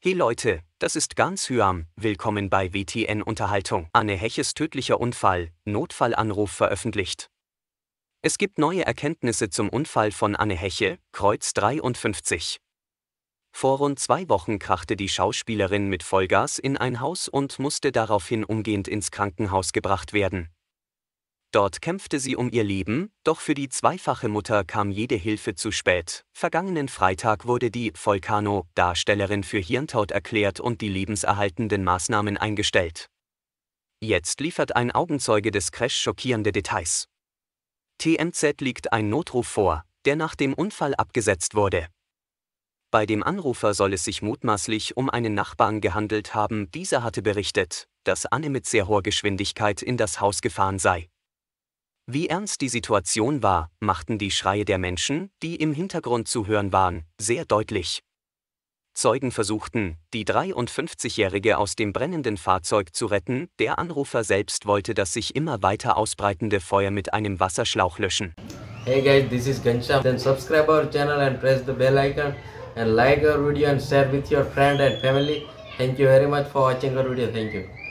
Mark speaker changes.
Speaker 1: Hey Leute, das ist ganz Hyam, willkommen bei WTN Unterhaltung. Anne Heches tödlicher Unfall, Notfallanruf veröffentlicht. Es gibt neue Erkenntnisse zum Unfall von Anne Heche, Kreuz 53. Vor rund zwei Wochen krachte die Schauspielerin mit Vollgas in ein Haus und musste daraufhin umgehend ins Krankenhaus gebracht werden. Dort kämpfte sie um ihr Leben, doch für die zweifache Mutter kam jede Hilfe zu spät. Vergangenen Freitag wurde die Volcano-Darstellerin für Hirntod erklärt und die lebenserhaltenden Maßnahmen eingestellt. Jetzt liefert ein Augenzeuge des Crash schockierende Details. TMZ liegt ein Notruf vor, der nach dem Unfall abgesetzt wurde. Bei dem Anrufer soll es sich mutmaßlich um einen Nachbarn gehandelt haben, dieser hatte berichtet, dass Anne mit sehr hoher Geschwindigkeit in das Haus gefahren sei. Wie ernst die Situation war, machten die Schreie der Menschen, die im Hintergrund zu hören waren, sehr deutlich. Zeugen versuchten, die 53-Jährige aus dem brennenden Fahrzeug zu retten, der Anrufer selbst wollte das sich immer weiter ausbreitende Feuer mit einem Wasserschlauch löschen.
Speaker 2: Hey guys, this is Ghanshyam. Then subscribe our channel and press the bell icon and like our video and share with your friend and family. Thank you very much for watching our video. Thank you.